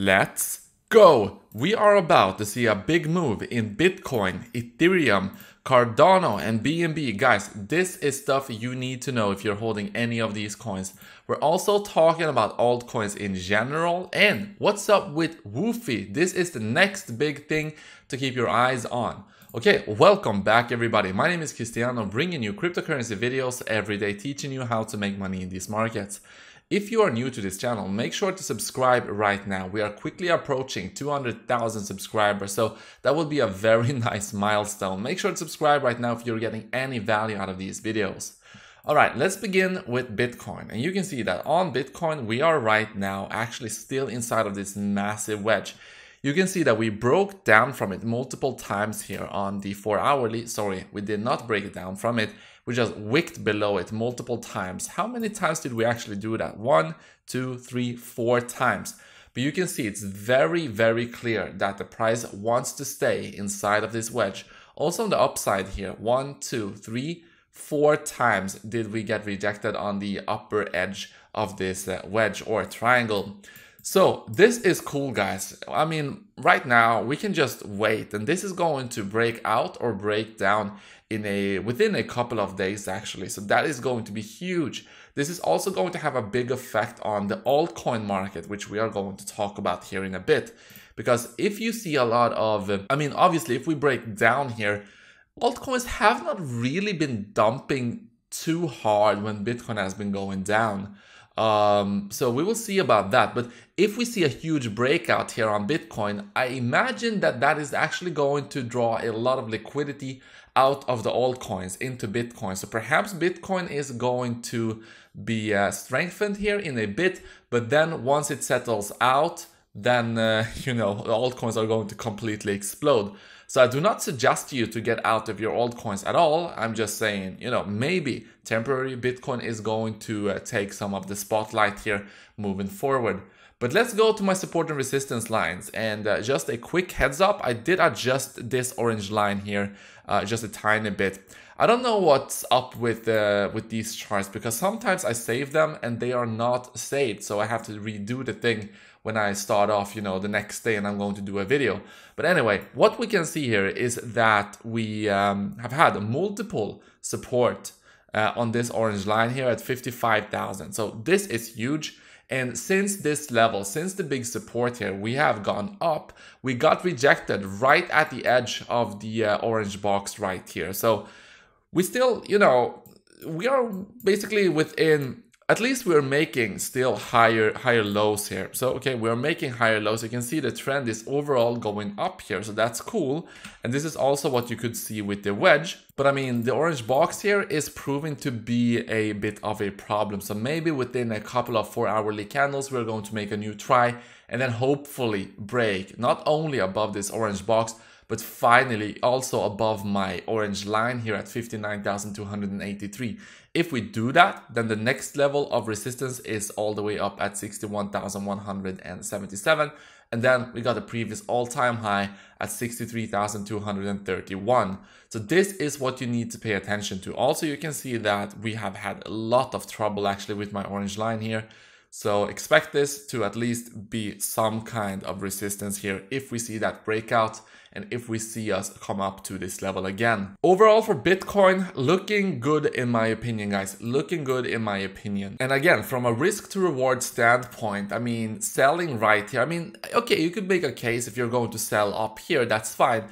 Let's go! We are about to see a big move in Bitcoin, Ethereum, Cardano, and BNB. Guys, this is stuff you need to know if you're holding any of these coins. We're also talking about altcoins in general and what's up with Woofy. This is the next big thing to keep your eyes on. Okay, welcome back everybody. My name is Cristiano, bringing you cryptocurrency videos every day, teaching you how to make money in these markets. If you are new to this channel, make sure to subscribe right now. We are quickly approaching 200,000 subscribers, so that would be a very nice milestone. Make sure to subscribe right now if you're getting any value out of these videos. All right, let's begin with Bitcoin. And you can see that on Bitcoin, we are right now actually still inside of this massive wedge. You can see that we broke down from it multiple times here on the four hourly. Sorry, we did not break it down from it we just wicked below it multiple times. How many times did we actually do that? One, two, three, four times. But you can see it's very, very clear that the price wants to stay inside of this wedge. Also on the upside here, one, two, three, four times did we get rejected on the upper edge of this uh, wedge or triangle. So this is cool, guys. I mean, right now we can just wait and this is going to break out or break down in a within a couple of days actually so that is going to be huge this is also going to have a big effect on the altcoin market which we are going to talk about here in a bit because if you see a lot of i mean obviously if we break down here altcoins have not really been dumping too hard when bitcoin has been going down um, so we will see about that. But if we see a huge breakout here on Bitcoin, I imagine that that is actually going to draw a lot of liquidity out of the altcoins into Bitcoin. So perhaps Bitcoin is going to be uh, strengthened here in a bit, but then once it settles out, then uh, you know the altcoins are going to completely explode. So I do not suggest you to get out of your altcoins at all. I'm just saying, you know, maybe temporary Bitcoin is going to uh, take some of the spotlight here moving forward. But let's go to my support and resistance lines. And uh, just a quick heads up, I did adjust this orange line here uh, just a tiny bit. I don't know what's up with uh, with these charts because sometimes I save them and they are not saved. So I have to redo the thing when I start off, you know, the next day and I'm going to do a video. But anyway, what we can see here is that we um, have had multiple support uh, on this orange line here at 55,000. So this is huge. And since this level, since the big support here, we have gone up, we got rejected right at the edge of the uh, orange box right here. So we still, you know, we are basically within at least we're making still higher higher lows here. So, okay, we're making higher lows. You can see the trend is overall going up here, so that's cool. And this is also what you could see with the wedge. But I mean, the orange box here is proving to be a bit of a problem. So maybe within a couple of four hourly candles, we're going to make a new try and then hopefully break not only above this orange box, but finally also above my orange line here at 59,283. If we do that, then the next level of resistance is all the way up at 61,177. And then we got the previous all-time high at 63,231. So this is what you need to pay attention to. Also, you can see that we have had a lot of trouble actually with my orange line here. So expect this to at least be some kind of resistance here if we see that breakout and if we see us come up to this level again. Overall for Bitcoin, looking good in my opinion, guys. Looking good in my opinion. And again, from a risk to reward standpoint, I mean, selling right here, I mean, okay, you could make a case if you're going to sell up here, that's fine.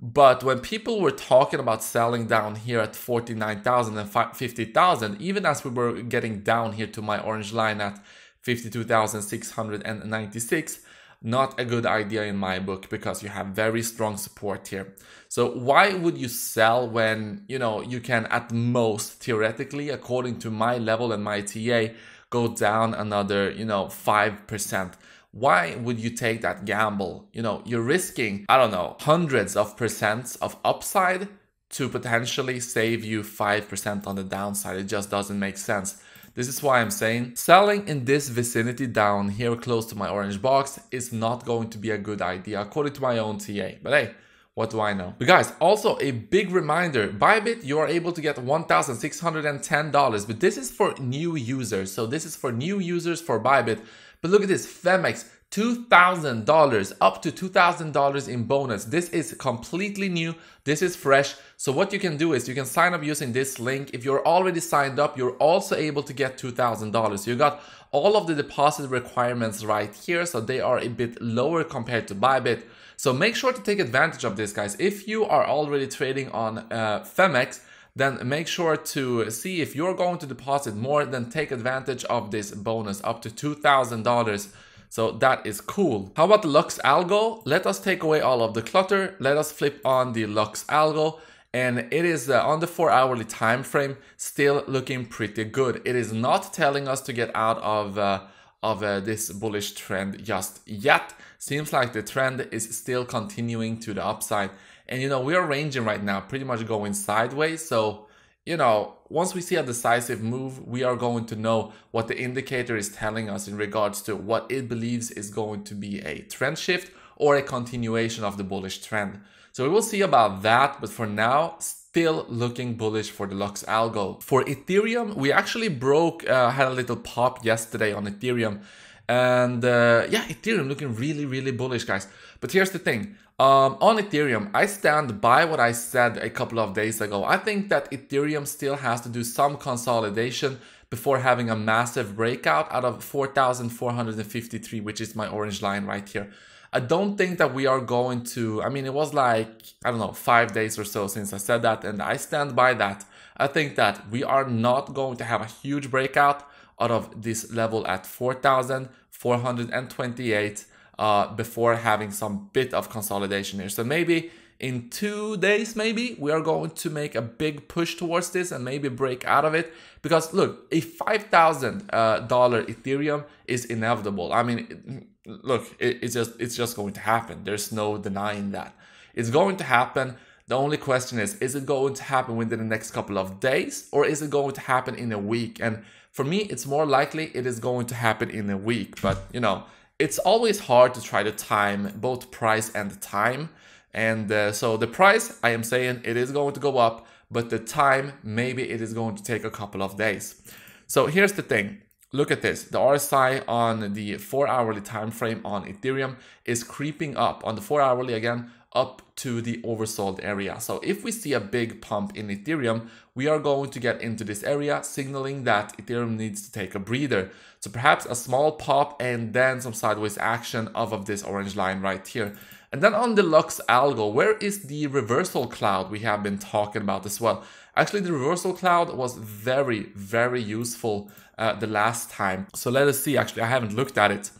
But when people were talking about selling down here at 49,000 and 50,000, even as we were getting down here to my orange line at 52,696. Not a good idea in my book because you have very strong support here. So why would you sell when, you know, you can at most theoretically, according to my level and my TA, go down another, you know, 5%. Why would you take that gamble? You know, you're risking, I don't know, hundreds of percents of upside to potentially save you 5% on the downside. It just doesn't make sense. This is why I'm saying selling in this vicinity down here close to my orange box is not going to be a good idea according to my own TA. But hey, what do I know? But guys, also a big reminder, Bybit, you are able to get $1,610, but this is for new users. So this is for new users for Bybit. But look at this, Femex, $2,000, up to $2,000 in bonus. This is completely new. This is fresh. So what you can do is you can sign up using this link. If you're already signed up, you're also able to get $2,000. You got all of the deposit requirements right here. So they are a bit lower compared to Bybit. So make sure to take advantage of this, guys. If you are already trading on uh, Femex, then make sure to see if you're going to deposit more, then take advantage of this bonus up to $2,000. So that is cool. How about the Lux Algo? Let us take away all of the clutter. Let us flip on the Lux Algo and it is uh, on the four hourly time frame still looking pretty good it is not telling us to get out of uh, of uh, this bullish trend just yet seems like the trend is still continuing to the upside and you know, we are ranging right now, pretty much going sideways. So, you know, once we see a decisive move, we are going to know what the indicator is telling us in regards to what it believes is going to be a trend shift or a continuation of the bullish trend. So we will see about that, but for now, still looking bullish for the Lux algo. For Ethereum, we actually broke, uh, had a little pop yesterday on Ethereum. And uh, yeah, Ethereum looking really, really bullish, guys. But here's the thing um, on Ethereum, I stand by what I said a couple of days ago. I think that Ethereum still has to do some consolidation before having a massive breakout out of 4,453, which is my orange line right here. I don't think that we are going to, I mean, it was like, I don't know, five days or so since I said that, and I stand by that. I think that we are not going to have a huge breakout out of this level at 4,428 uh, before having some bit of consolidation here. So maybe in two days, maybe we are going to make a big push towards this and maybe break out of it. Because look, a five thousand uh, dollar Ethereum is inevitable. I mean, look, it, it's just it's just going to happen. There's no denying that. It's going to happen. The only question is, is it going to happen within the next couple of days or is it going to happen in a week? And for me, it's more likely it is going to happen in a week. But, you know, it's always hard to try to time both price and time. And uh, so the price, I am saying it is going to go up, but the time, maybe it is going to take a couple of days. So here's the thing. Look at this. The RSI on the four hourly time frame on Ethereum is creeping up on the four hourly again up to the oversold area. So if we see a big pump in Ethereum, we are going to get into this area, signaling that Ethereum needs to take a breather. So perhaps a small pop and then some sideways action off of this orange line right here. And then on the Lux algo, where is the reversal cloud we have been talking about as well? Actually, the reversal cloud was very, very useful uh, the last time. So let us see, actually, I haven't looked at it.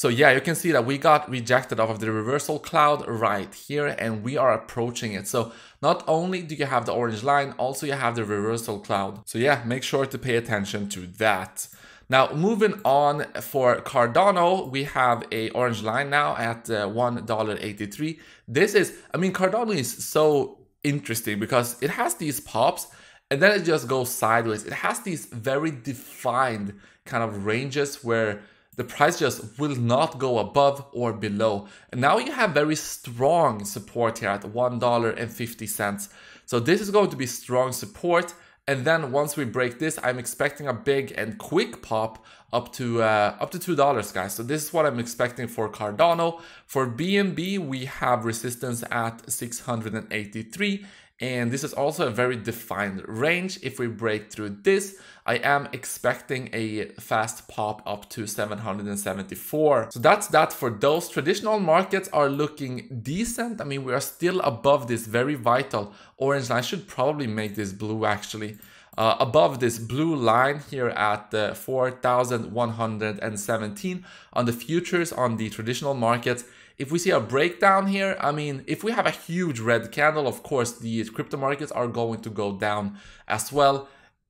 So yeah, you can see that we got rejected off of the reversal cloud right here and we are approaching it. So not only do you have the orange line, also you have the reversal cloud. So yeah, make sure to pay attention to that. Now moving on for Cardano, we have a orange line now at uh, $1.83. This is, I mean, Cardano is so interesting because it has these pops and then it just goes sideways. It has these very defined kind of ranges where the price just will not go above or below. And now you have very strong support here at $1.50. So this is going to be strong support. And then once we break this, I'm expecting a big and quick pop up to uh, up to two dollars, guys. So this is what I'm expecting for Cardano. For BNB, we have resistance at 683 and this is also a very defined range. If we break through this, I am expecting a fast pop up to 774. So that's that for those. Traditional markets are looking decent. I mean, we are still above this very vital orange line. I should probably make this blue actually. Uh, above this blue line here at uh, 4,117 on the futures on the traditional markets if we see a breakdown here, I mean, if we have a huge red candle, of course, the crypto markets are going to go down as well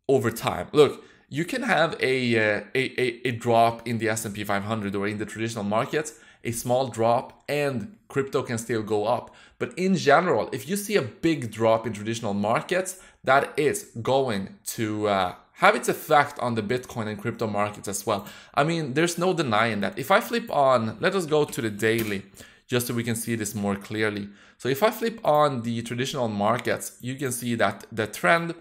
over time. Look, you can have a, uh, a, a, a drop in the S&P 500 or in the traditional markets, a small drop and crypto can still go up. But in general, if you see a big drop in traditional markets, that is going to uh, have its effect on the Bitcoin and crypto markets as well. I mean, there's no denying that. If I flip on, let us go to the daily just so we can see this more clearly. So if I flip on the traditional markets, you can see that the trend,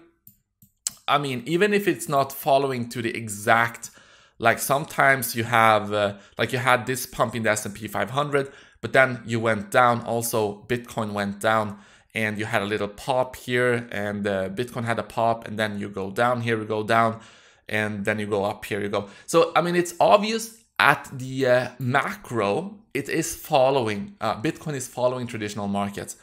I mean, even if it's not following to the exact, like sometimes you have, uh, like you had this pump in the S&P 500, but then you went down, also Bitcoin went down and you had a little pop here and uh, Bitcoin had a pop and then you go down here, you go down and then you go up here, you go. So, I mean, it's obvious at the uh, macro, it is following, uh, Bitcoin is following traditional markets.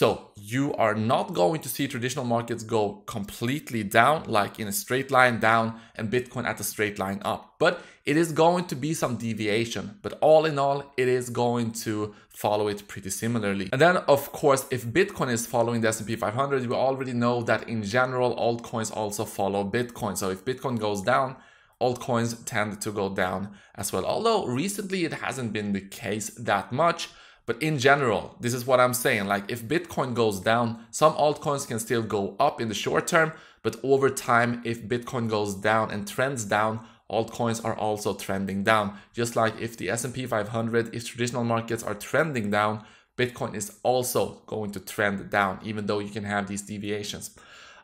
So you are not going to see traditional markets go completely down, like in a straight line down and Bitcoin at a straight line up. But it is going to be some deviation. But all in all, it is going to follow it pretty similarly. And then, of course, if Bitcoin is following the S&P 500, we already know that in general, altcoins also follow Bitcoin. So if Bitcoin goes down, altcoins tend to go down as well. Although recently it hasn't been the case that much. But in general, this is what I'm saying. Like if Bitcoin goes down, some altcoins can still go up in the short term, but over time, if Bitcoin goes down and trends down, altcoins are also trending down. Just like if the S&P 500, if traditional markets are trending down, Bitcoin is also going to trend down, even though you can have these deviations.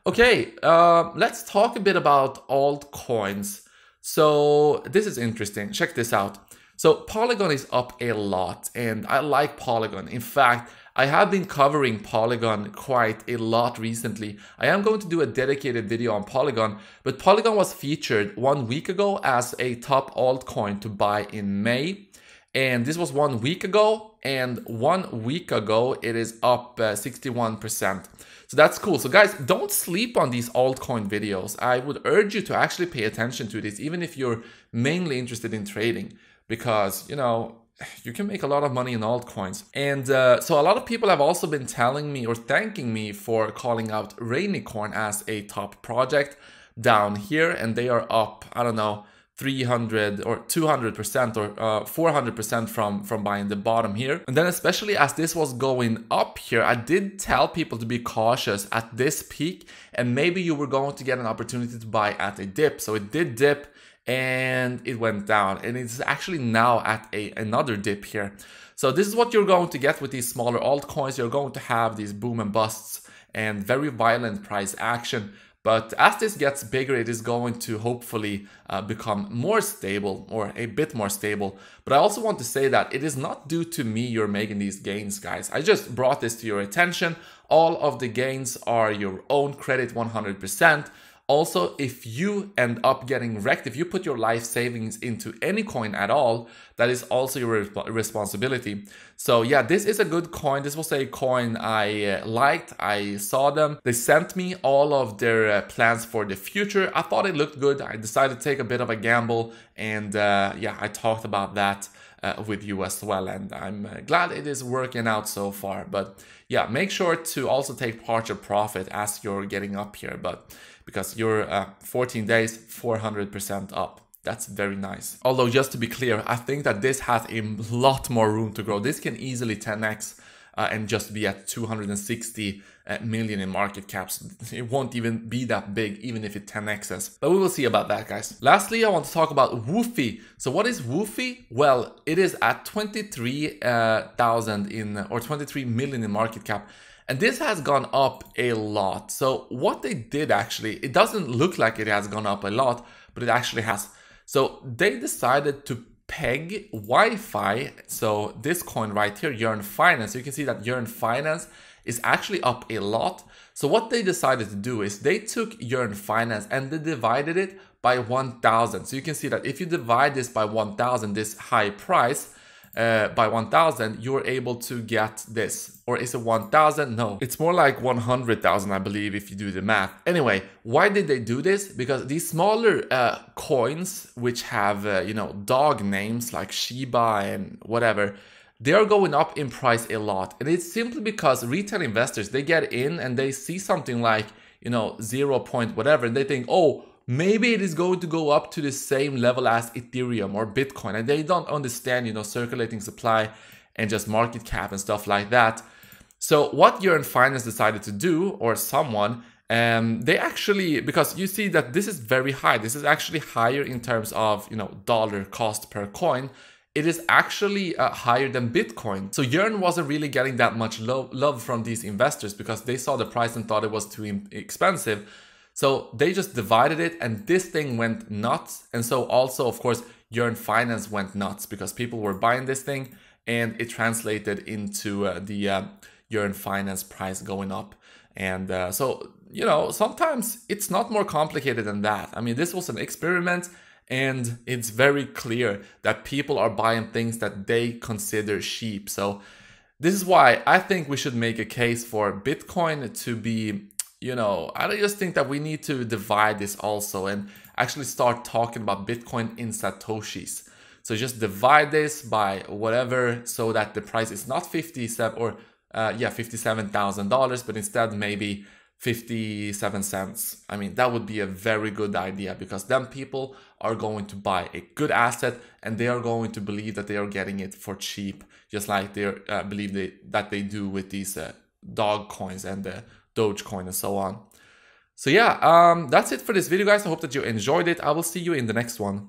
Okay, uh, let's talk a bit about altcoins. So this is interesting. Check this out. So Polygon is up a lot and I like Polygon. In fact, I have been covering Polygon quite a lot recently. I am going to do a dedicated video on Polygon, but Polygon was featured one week ago as a top altcoin to buy in May. And this was one week ago, and one week ago it is up 61%. Uh, so that's cool. So guys, don't sleep on these altcoin videos. I would urge you to actually pay attention to this, even if you're mainly interested in trading because, you know, you can make a lot of money in altcoins. And uh, so a lot of people have also been telling me or thanking me for calling out Rainicorn as a top project down here. And they are up, I don't know, 300 or 200% or 400% uh, from, from buying the bottom here. And then especially as this was going up here, I did tell people to be cautious at this peak and maybe you were going to get an opportunity to buy at a dip. So it did dip and it went down and it's actually now at a, another dip here. So this is what you're going to get with these smaller altcoins. You're going to have these boom and busts and very violent price action. But as this gets bigger, it is going to hopefully uh, become more stable or a bit more stable. But I also want to say that it is not due to me you're making these gains, guys. I just brought this to your attention. All of the gains are your own credit 100%. Also, if you end up getting wrecked, if you put your life savings into any coin at all, that is also your responsibility. So yeah, this is a good coin. This was a coin I uh, liked. I saw them. They sent me all of their uh, plans for the future. I thought it looked good. I decided to take a bit of a gamble and uh, yeah, I talked about that uh, with you as well. And I'm uh, glad it is working out so far. But yeah, make sure to also take part your profit as you're getting up here. But because you're uh, 14 days, 400% up. That's very nice. Although just to be clear, I think that this has a lot more room to grow. This can easily 10x uh, and just be at 260 uh, million in market caps. It won't even be that big, even if it 10x's. But we will see about that, guys. Lastly, I want to talk about Woofy. So what is Woofy? Well, it is at 23,000 uh, in or 23 million in market cap. And this has gone up a lot. So what they did actually, it doesn't look like it has gone up a lot, but it actually has. So they decided to peg Wi-Fi. So this coin right here, Yearn Finance, you can see that Yearn Finance is actually up a lot. So what they decided to do is they took Yearn Finance and they divided it by 1000. So you can see that if you divide this by 1000, this high price, uh, by 1000, you're able to get this. Or is it 1000? No, it's more like 100,000, I believe, if you do the math. Anyway, why did they do this? Because these smaller uh, coins, which have, uh, you know, dog names like Shiba and whatever, they are going up in price a lot. And it's simply because retail investors, they get in and they see something like, you know, zero point whatever, and they think, oh, maybe it is going to go up to the same level as Ethereum or Bitcoin. And they don't understand, you know, circulating supply and just market cap and stuff like that. So what Yearn Finance decided to do, or someone, um, they actually because you see that this is very high. This is actually higher in terms of you know dollar cost per coin. It is actually uh, higher than Bitcoin. So Yearn wasn't really getting that much lo love from these investors because they saw the price and thought it was too expensive. So they just divided it and this thing went nuts. And so also, of course, Yearn Finance went nuts because people were buying this thing and it translated into uh, the uh, Yearn Finance price going up. And uh, so, you know, sometimes it's not more complicated than that. I mean, this was an experiment and it's very clear that people are buying things that they consider cheap. So this is why I think we should make a case for Bitcoin to be you know, I just think that we need to divide this also and actually start talking about Bitcoin in Satoshis. So just divide this by whatever so that the price is not 57 or uh, yeah, $57,000, but instead maybe 57 cents. I mean, that would be a very good idea because then people are going to buy a good asset and they are going to believe that they are getting it for cheap, just like they uh, believe they, that they do with these uh, dog coins and the Dogecoin and so on. So yeah, um, that's it for this video, guys. I hope that you enjoyed it. I will see you in the next one.